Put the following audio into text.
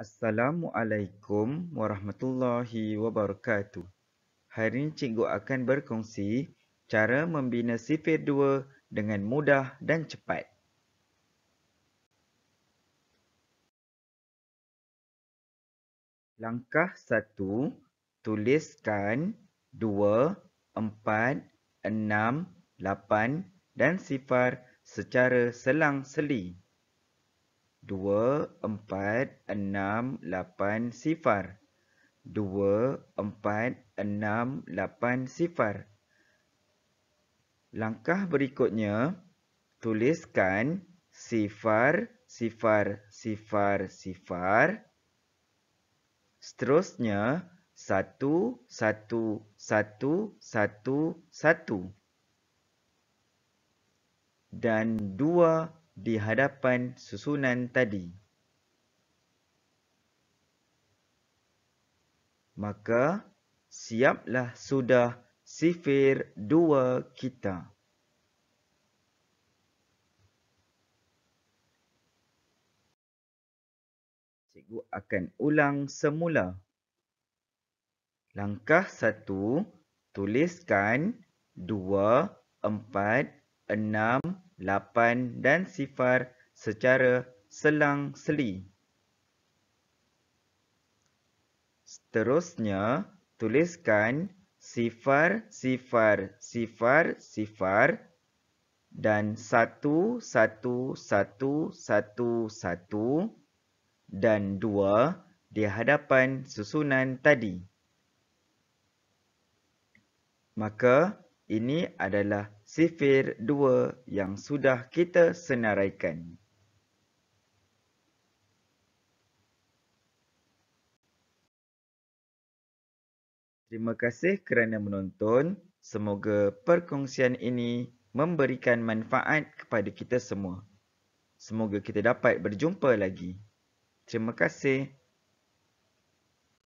Assalamualaikum warahmatullahi wabarakatuh. Hari ini cikgu akan berkongsi cara membina sifir 2 dengan mudah dan cepat. Langkah 1. Tuliskan 2, 4, 6, 8 dan sifar secara selang-seli. 2, 4, 6, dan sifar. dua, empat, enam, lapan sifar. Langkah berikutnya, tuliskan sifar, sifar, sifar, sifar. Seterusnya, satu, satu, satu, satu, satu Dan dua di hadapan susunan tadi. maka siaplah sudah sifir dua kita. Cikgu akan ulang semula. Langkah satu, tuliskan dua, empat, enam, lapan dan sifar secara selang-seli. Seterusnya, tuliskan sifar, sifar, sifar, sifar dan satu, satu, satu, satu, satu dan dua di hadapan susunan tadi. Maka, ini adalah sifir dua yang sudah kita senaraikan. Terima kasih kerana menonton. Semoga perkongsian ini memberikan manfaat kepada kita semua. Semoga kita dapat berjumpa lagi. Terima kasih.